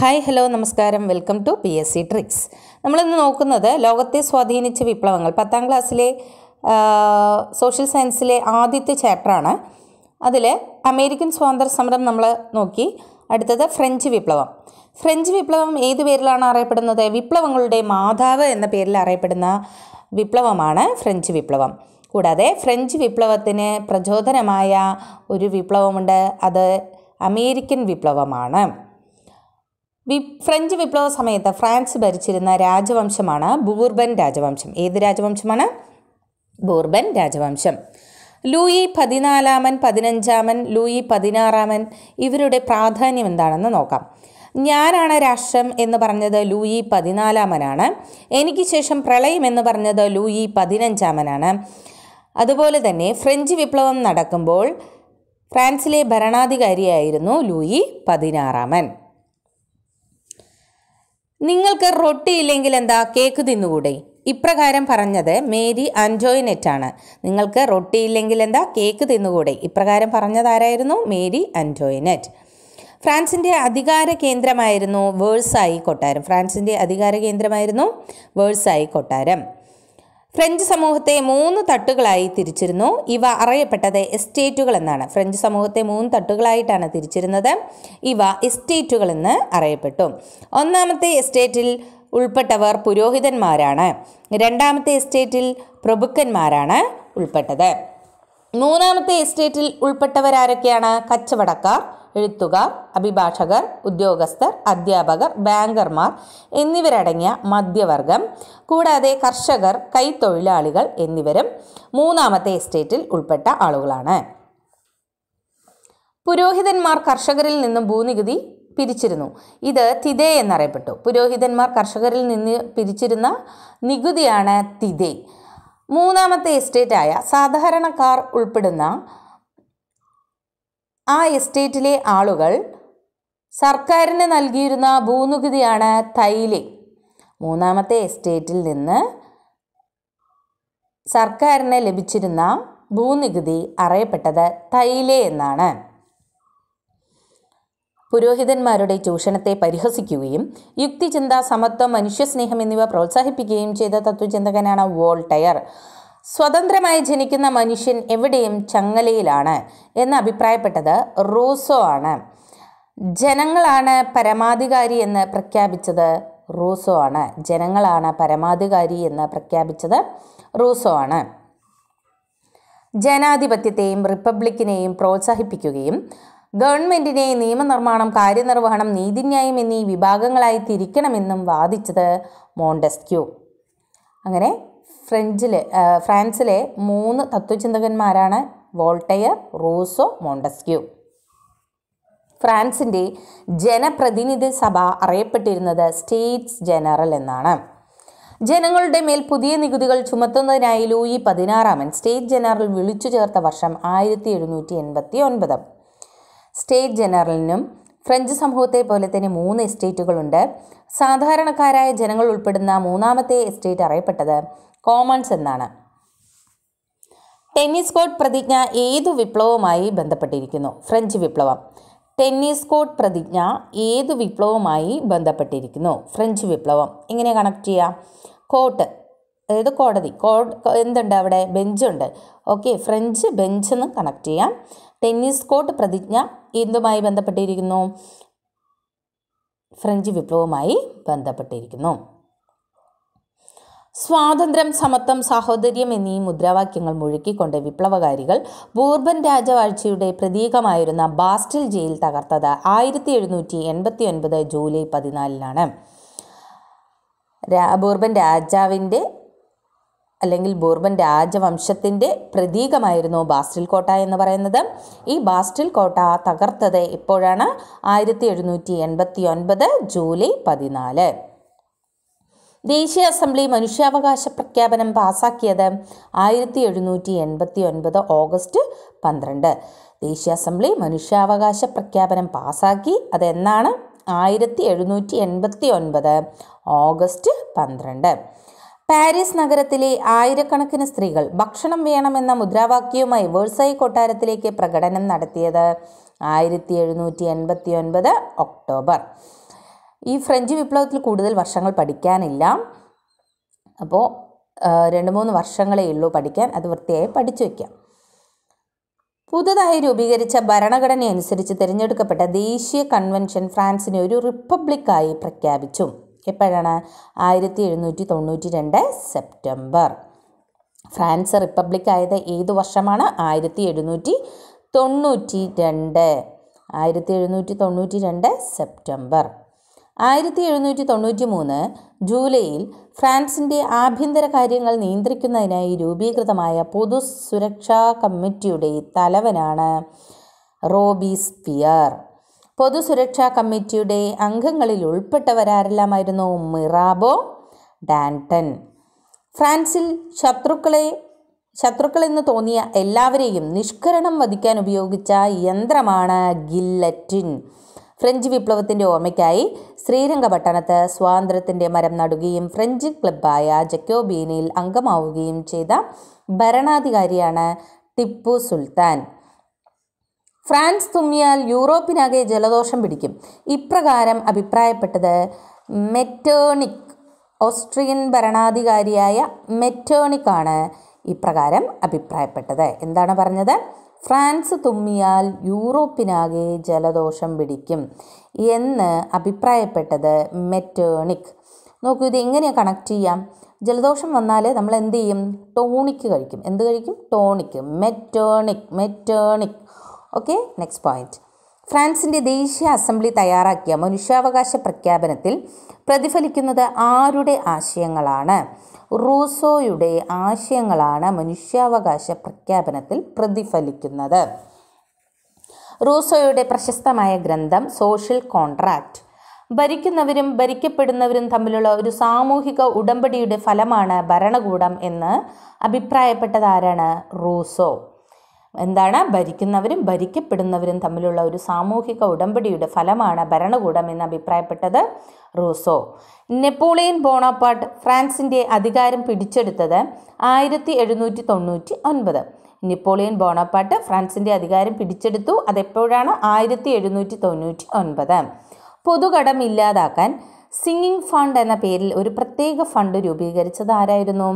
hi hello നമസ്കാരം welcome to P S C tricks നമ്മളിന്ന് നോക്കുന്നത് ലോകത്തെ സ്വാധീനിച്ച വിപ്ലവങ്ങൾ പത്താം ക്ലാസ്സിലെ സോഷ്യൽ സയൻസിലെ ആദ്യത്തെ ചാപ്റ്ററാണ് അതിൽ അമേരിക്കൻ സ്വാതന്ത്ര്യ സമരം നമ്മൾ നോക്കി അടുത്തത് ഫ്രഞ്ച് വിപ്ലവം ഫ്രഞ്ച് വിപ്ലവം ഏത് പേരിലാണ് അറിയപ്പെടുന്നത് വിപ്ലവങ്ങളുടെ മാതാവ് എന്ന പേരിൽ അറിയപ്പെടുന്ന വിപ്ലവമാണ് ഫ്രഞ്ച് വിപ്ലവം കൂടാതെ ഫ്രഞ്ച് വിപ്ലവത്തിന് പ്രചോദനമായ ഒരു വിപ്ലവമുണ്ട് അത് അമേരിക്കൻ വിപ്ലവമാണ് വി ഫ്രഞ്ച് വിപ്ലവ സമയത്ത് ഫ്രാൻസ് ഭരിച്ചിരുന്ന രാജവംശമാണ് ബൂർബൻ രാജവംശം ഏത് രാജവംശമാണ് ബൂർബൻ രാജവംശം ലൂയി പതിനാലാമൻ പതിനഞ്ചാമൻ ലൂയി പതിനാറാമൻ ഇവരുടെ പ്രാധാന്യം എന്താണെന്ന് നോക്കാം ഞാനാണ് രാഷ്ട്രം എന്ന് പറഞ്ഞത് ലൂയി പതിനാലാമനാണ് എനിക്ക് ശേഷം പ്രളയം എന്ന് പറഞ്ഞത് ലൂയി പതിനഞ്ചാമനാണ് അതുപോലെ തന്നെ ഫ്രഞ്ച് വിപ്ലവം നടക്കുമ്പോൾ ഫ്രാൻസിലെ ഭരണാധികാരിയായിരുന്നു ലൂയി പതിനാറാമൻ നിങ്ങൾക്ക് റൊട്ടി ഇല്ലെങ്കിൽ എന്താ കേക്ക് തിന്നുകൂടെ ഇപ്രകാരം പറഞ്ഞത് മേരി അൻജോയിനെറ്റാണ് നിങ്ങൾക്ക് റൊട്ടി ഇല്ലെങ്കിൽ എന്താ കേക്ക് തിന്നുകൂടെ ഇപ്രകാരം പറഞ്ഞതാരായിരുന്നു മേരി അൻജോയിനെറ്റ് ഫ്രാൻസിൻ്റെ അധികാര കേന്ദ്രമായിരുന്നു വേഴ്സായി കൊട്ടാരം ഫ്രാൻസിൻ്റെ അധികാര കേന്ദ്രമായിരുന്നു വേഴ്സായി കൊട്ടാരം ഫ്രഞ്ച് സമൂഹത്തെ മൂന്ന് തട്ടുകളായി തിരിച്ചിരുന്നു ഇവ അറിയപ്പെട്ടത് എസ്റ്റേറ്റുകൾ എന്നാണ് ഫ്രഞ്ച് സമൂഹത്തെ മൂന്ന് തട്ടുകളായിട്ടാണ് തിരിച്ചിരുന്നത് ഇവ എസ്റ്റേറ്റുകൾ എന്ന് അറിയപ്പെട്ടു ഒന്നാമത്തെ എസ്റ്റേറ്റിൽ ഉൾപ്പെട്ടവർ പുരോഹിതന്മാരാണ് രണ്ടാമത്തെ എസ്റ്റേറ്റിൽ പ്രഭുക്കന്മാരാണ് ഉൾപ്പെട്ടത് മൂന്നാമത്തെ എസ്റ്റേറ്റിൽ ഉൾപ്പെട്ടവരാരൊക്കെയാണ് കച്ചവടക്കാർ എഴുത്തുകാർ അഭിഭാഷകർ ഉദ്യോഗസ്ഥർ അധ്യാപകർ ബാങ്കർമാർ എന്നിവരടങ്ങിയ മധ്യവർഗം കൂടാതെ കർഷകർ കൈത്തൊഴിലാളികൾ എന്നിവരും മൂന്നാമത്തെ എസ്റ്റേറ്റിൽ ഉൾപ്പെട്ട ആളുകളാണ് പുരോഹിതന്മാർ കർഷകരിൽ നിന്നും ഭൂനികുതി പിരിച്ചിരുന്നു ഇത് തിതേ എന്നറിയപ്പെട്ടു പുരോഹിതന്മാർ കർഷകരിൽ നിന്ന് പിരിച്ചിരുന്ന നികുതിയാണ് തിതേ മൂന്നാമത്തെ എസ്റ്റേറ്റായ സാധാരണക്കാർ ഉൾപ്പെടുന്ന ആ എസ്റ്റേറ്റിലെ ആളുകൾ സർക്കാരിന് നൽകിയിരുന്ന ഭൂനികുതിയാണ് തൈലി മൂന്നാമത്തെ എസ്റ്റേറ്റിൽ നിന്ന് സർക്കാരിന് ലഭിച്ചിരുന്ന ഭൂനികുതി അറിയപ്പെട്ടത് തൈലെ എന്നാണ് പുരോഹിതന്മാരുടെ ചൂഷണത്തെ പരിഹസിക്കുകയും യുക്തിചിന്ത സമത്വം മനുഷ്യസ്നേഹം എന്നിവ പ്രോത്സാഹിപ്പിക്കുകയും ചെയ്ത തത്വചിന്തകനാണ് വോൾട്ടയർ സ്വതന്ത്രമായി ജനിക്കുന്ന മനുഷ്യൻ എവിടെയും ചങ്ങലയിലാണ് എന്ന് അഭിപ്രായപ്പെട്ടത് റൂസോ ആണ് ജനങ്ങളാണ് പരമാധികാരി എന്ന് പ്രഖ്യാപിച്ചത് റൂസോ ആണ് ജനങ്ങളാണ് പരമാധികാരി എന്ന് പ്രഖ്യാപിച്ചത് റൂസോ ആണ് ജനാധിപത്യത്തെയും റിപ്പബ്ലിക്കിനെയും പ്രോത്സാഹിപ്പിക്കുകയും ഗവൺമെൻറ്റിനെ നിയമനിർമ്മാണം കാര്യനിർവഹണം നീതിന്യായം എന്നീ വിഭാഗങ്ങളായി തിരിക്കണമെന്നും വാദിച്ചത് മോണ്ടസ്ക്യൂ അങ്ങനെ ഫ്രഞ്ചിലെ ഫ്രാൻസിലെ മൂന്ന് തത്വചിന്തകന്മാരാണ് വോൾട്ടയർ റൂസോ മോണ്ടസ്ക്യൂ ഫ്രാൻസിൻ്റെ ജനപ്രതിനിധി സഭ അറിയപ്പെട്ടിരുന്നത് സ്റ്റേറ്റ്സ് ജനറൽ എന്നാണ് ജനങ്ങളുടെ മേൽ പുതിയ നികുതികൾ ചുമത്തുന്നതിനായി ലൂയി പതിനാറാമൻ സ്റ്റേറ്റ് ജനറൽ വിളിച്ചു ചേർത്ത വർഷം ആയിരത്തി എഴുന്നൂറ്റി എൺപത്തി ഒൻപത് സ്റ്റേറ്റ് ജനറലിനും ഫ്രഞ്ച് സമൂഹത്തെ പോലെ തന്നെ മൂന്ന് എസ്റ്റേറ്റുകളുണ്ട് സാധാരണക്കാരായ ജനങ്ങൾ ഉൾപ്പെടുന്ന മൂന്നാമത്തെ എസ്റ്റേറ്റ് അറിയപ്പെട്ടത് കോമൺസ് എന്നാണ് ടെന്നീസ് കോർട്ട് പ്രതിജ്ഞ ഏതു വിപ്ലവവുമായി ബന്ധപ്പെട്ടിരിക്കുന്നു ഫ്രഞ്ച് വിപ്ലവം ടെന്നീസ് കോർട്ട് പ്രതിജ്ഞ ഏതു വിപ്ലവവുമായി ബന്ധപ്പെട്ടിരിക്കുന്നു ഫ്രഞ്ച് വിപ്ലവം എങ്ങനെ കണക്ട് ചെയ്യാം കോർട്ട് അതായത് കോടതി എന്തുണ്ട് അവിടെ ബെഞ്ചുണ്ട് ഓക്കെ ഫ്രഞ്ച് ബെഞ്ചെന്ന് കണക്ട് ചെയ്യാം ടെന്നീസ് കോർട്ട് പ്രതിജ്ഞ എന്തുമായി ബന്ധപ്പെട്ടിരിക്കുന്നു ഫ്രഞ്ച് വിപ്ലവവുമായി ബന്ധപ്പെട്ടിരിക്കുന്നു സ്വാതന്ത്ര്യം സമത്വം സാഹോദര്യം എന്നീ മുദ്രാവാക്യങ്ങൾ മുഴുക്കിക്കൊണ്ട് വിപ്ലവകാരികൾ ബൂർബൻ രാജവാഴ്ചയുടെ പ്രതീകമായിരുന്ന ബാസ്റ്റിൽ ജയിൽ തകർത്തത് ആയിരത്തി എഴുന്നൂറ്റി എൺപത്തി ഒൻപത് ജൂലൈ പതിനാലിനാണ് ബൂർബൻ രാജാവിൻ്റെ അല്ലെങ്കിൽ ബൂർബൻ രാജവംശത്തിൻ്റെ പ്രതീകമായിരുന്നു ബാസ്റ്റിൽ കോട്ട എന്ന് പറയുന്നത് ഈ ബാസ്റ്റിൽ കോട്ട തകർത്തത് എപ്പോഴാണ് ആയിരത്തി എഴുന്നൂറ്റി എൺപത്തി ഒൻപത് ജൂലൈ പതിനാല് ദേശീയ അസംബ്ലി മനുഷ്യാവകാശ പ്രഖ്യാപനം പാസാക്കിയത് ആയിരത്തി എഴുന്നൂറ്റി എൺപത്തി ഒൻപത് ഓഗസ്റ്റ് പന്ത്രണ്ട് ദേശീയ അസംബ്ലി മനുഷ്യാവകാശ പ്രഖ്യാപനം പാസാക്കി അതെന്നാണ് ആയിരത്തി എഴുന്നൂറ്റി എൺപത്തി ഒൻപത് ഓഗസ്റ്റ് പന്ത്രണ്ട് പാരീസ് നഗരത്തിലെ ആയിരക്കണക്കിന് സ്ത്രീകൾ ഭക്ഷണം വേണമെന്ന മുദ്രാവാക്യവുമായി വേഴ്സായി കൊട്ടാരത്തിലേക്ക് പ്രകടനം നടത്തിയത് ആയിരത്തി എഴുന്നൂറ്റി എൺപത്തി ഒൻപത് ഒക്ടോബർ ഈ ഫ്രഞ്ച് വിപ്ലവത്തിൽ കൂടുതൽ വർഷങ്ങൾ പഠിക്കാനില്ല അപ്പോൾ രണ്ട് മൂന്ന് വർഷങ്ങളേ ഉള്ളൂ പഠിക്കാൻ അത് വൃത്തിയായി പഠിച്ചു വയ്ക്കാം പുതുതായി രൂപീകരിച്ച ഭരണഘടന അനുസരിച്ച് തിരഞ്ഞെടുക്കപ്പെട്ട ദേശീയ കൺവെൻഷൻ ഫ്രാൻസിനെ ഒരു റിപ്പബ്ലിക്കായി പ്രഖ്യാപിച്ചു എപ്പോഴാണ് ആയിരത്തി എഴുന്നൂറ്റി തൊണ്ണൂറ്റി രണ്ട് സെപ്റ്റംബർ ഫ്രാൻസ് റിപ്പബ്ലിക്കായത് ഏത് വർഷമാണ് ആയിരത്തി എഴുന്നൂറ്റി തൊണ്ണൂറ്റി രണ്ട് ആയിരത്തി എഴുന്നൂറ്റി തൊണ്ണൂറ്റി രണ്ട് സെപ്റ്റംബർ ആയിരത്തി എഴുന്നൂറ്റി തൊണ്ണൂറ്റി മൂന്ന് ജൂലൈയിൽ ഫ്രാൻസിൻ്റെ ആഭ്യന്തര കാര്യങ്ങൾ നിയന്ത്രിക്കുന്നതിനായി രൂപീകൃതമായ പൊതു സുരക്ഷാ കമ്മിറ്റിയുടെ തലവനാണ് റോബിസ്പിയർ പൊതുസുരക്ഷാ കമ്മിറ്റിയുടെ അംഗങ്ങളിൽ ഉൾപ്പെട്ടവരാരെല്ലാമായിരുന്നു മിറാബോ ഡാൻടൻ ഫ്രാൻസിൽ ശത്രുക്കളെ ശത്രുക്കളെന്ന് തോന്നിയ എല്ലാവരെയും നിഷ്കരണം വധിക്കാൻ ഉപയോഗിച്ച യന്ത്രമാണ് ഗില്ലറ്റിൻ ഫ്രഞ്ച് വിപ്ലവത്തിൻ്റെ ഓർമ്മയ്ക്കായി ശ്രീരംഗപട്ടണത്ത് സ്വാതന്ത്ര്യത്തിൻ്റെ മരം നടുകയും ഫ്രഞ്ച് ക്ലബ്ബായ ജക്കോബീനയിൽ അംഗമാവുകയും ചെയ്ത ഭരണാധികാരിയാണ് ടിപ്പു സുൽത്താൻ ഫ്രാൻസ് തുമ്മിയാൽ യൂറോപ്പിനാകെ ജലദോഷം പിടിക്കും ഇപ്രകാരം അഭിപ്രായപ്പെട്ടത് മെറ്റേണിക് ഓസ്ട്രിയൻ ഭരണാധികാരിയായ മെറ്റേണിക് ആണ് ഇപ്രകാരം അഭിപ്രായപ്പെട്ടത് എന്താണ് പറഞ്ഞത് ഫ്രാൻസ് തുമ്മിയാൽ യൂറോപ്പിനാകെ ജലദോഷം പിടിക്കും എന്ന് അഭിപ്രായപ്പെട്ടത് മെറ്റേണിക് നോക്കൂ ഇത് എങ്ങനെയാണ് കണക്ട് ചെയ്യാം ജലദോഷം വന്നാൽ നമ്മൾ എന്ത് ചെയ്യും ടോണിക്ക് കഴിക്കും എന്ത് കഴിക്കും tonic Metternich Metternich okay next point ഫ്രാൻസിൻ്റെ ദേശീയ അസംബ്ലി തയ്യാറാക്കിയ മനുഷ്യാവകാശ പ്രഖ്യാപനത്തിൽ പ്രതിഫലിക്കുന്നത് ആരുടെ ആശയങ്ങളാണ് റൂസോയുടെ ആശയങ്ങളാണ് മനുഷ്യാവകാശ പ്രഖ്യാപനത്തിൽ പ്രതിഫലിക്കുന്നത് റൂസോയുടെ പ്രശസ്തമായ ഗ്രന്ഥം സോഷ്യൽ കോൺട്രാക്റ്റ് ഭരിക്കുന്നവരും ഭരിക്കപ്പെടുന്നവരും തമ്മിലുള്ള ഒരു സാമൂഹിക ഉടമ്പടിയുടെ ഫലമാണ് ഭരണകൂടം എന്ന് അഭിപ്രായപ്പെട്ടതാരാണ് റൂസോ എന്താണ് ഭരിക്കുന്നവരും ഭരിക്കപ്പെടുന്നവരും തമ്മിലുള്ള ഒരു സാമൂഹിക ഉടമ്പടിയുടെ ഫലമാണ് ഭരണകൂടം എന്ന് അഭിപ്രായപ്പെട്ടത് റൂസോ നെപ്പോളിയൻ ബോണോപ്പാട്ട് ഫ്രാൻസിൻ്റെ അധികാരം പിടിച്ചെടുത്തത് ആയിരത്തി എഴുന്നൂറ്റി തൊണ്ണൂറ്റി ഒൻപത് നെപ്പോളിയൻ ബോണപ്പാട്ട് ഫ്രാൻസിൻ്റെ അധികാരം പിടിച്ചെടുത്തു അതെപ്പോഴാണ് ആയിരത്തി എഴുന്നൂറ്റി തൊണ്ണൂറ്റി ഒൻപത് പൊതുകടം ഇല്ലാതാക്കാൻ സിംഗിങ് ഫണ്ട് എന്ന പേരിൽ ഒരു പ്രത്യേക ഫണ്ട് രൂപീകരിച്ചത് ആരായിരുന്നു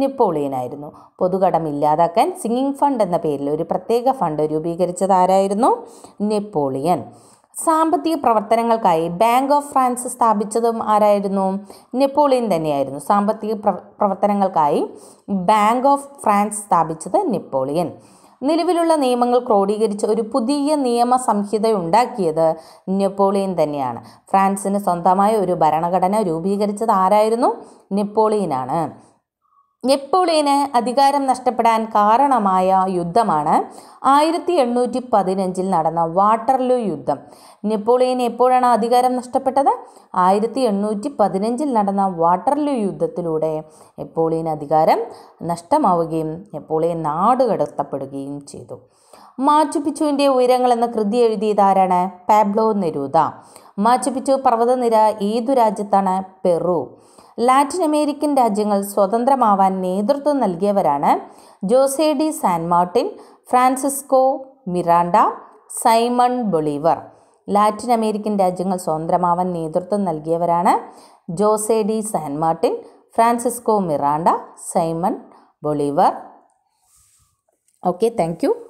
നെപ്പോളിയനായിരുന്നു പൊതുകടം ഇല്ലാതാക്കാൻ സിംഗിങ് ഫണ്ട് എന്ന പേരിൽ ഒരു പ്രത്യേക ഫണ്ട് രൂപീകരിച്ചത് ആരായിരുന്നു നെപ്പോളിയൻ സാമ്പത്തിക പ്രവർത്തനങ്ങൾക്കായി ബാങ്ക് ഓഫ് ഫ്രാൻസ് സ്ഥാപിച്ചതും ആരായിരുന്നു നെപ്പോളിയൻ തന്നെയായിരുന്നു സാമ്പത്തിക പ്രവർത്തനങ്ങൾക്കായി ബാങ്ക് ഓഫ് ഫ്രാൻസ് സ്ഥാപിച്ചത് നെപ്പോളിയൻ നിലവിലുള്ള നിയമങ്ങൾ ക്രോഡീകരിച്ച് ഒരു പുതിയ നിയമ സംഹിതയുണ്ടാക്കിയത് നെപ്പോളിയൻ തന്നെയാണ് ഫ്രാൻസിന് സ്വന്തമായ ഒരു ഭരണഘടന രൂപീകരിച്ചത് ആരായിരുന്നു നെപ്പോളിയനാണ് നെപ്പോളിയന് അധികാരം നഷ്ടപ്പെടാൻ കാരണമായ യുദ്ധമാണ് ആയിരത്തി എണ്ണൂറ്റി പതിനഞ്ചിൽ നടന്ന വാട്ടർലൂ യുദ്ധം നെപ്പോളിയൻ എപ്പോഴാണ് അധികാരം നഷ്ടപ്പെട്ടത് ആയിരത്തി എണ്ണൂറ്റി പതിനഞ്ചിൽ നടന്ന വാട്ടർലൂ യുദ്ധത്തിലൂടെ നെപ്പോളിയൻ അധികാരം നഷ്ടമാവുകയും നെപ്പോളിയൻ നാട് കടത്തപ്പെടുകയും ചെയ്തു മാച്ചുപിച്ചുവിൻ്റെ ഉയരങ്ങൾ എന്ന കൃതി എഴുതിയത് ആരാണ് പാബ്ലോ നെരൂത മാച്ചുപിച്ചു പർവ്വതനിര ഏതു രാജ്യത്താണ് പെറു ലാറ്റിൻ അമേരിക്കൻ രാജ്യങ്ങൾ സ്വതന്ത്രമാവാൻ നേതൃത്വം നൽകിയവരാണ് Jose de San Martin Francisco Miranda Simon Bolivar Latin American രാജ്യങ്ങൾ സ്വതന്ത്രമാവാൻ നേതൃത്വം നൽകിയവരാണ് Jose de San Martin Francisco Miranda Simon Bolivar okay thank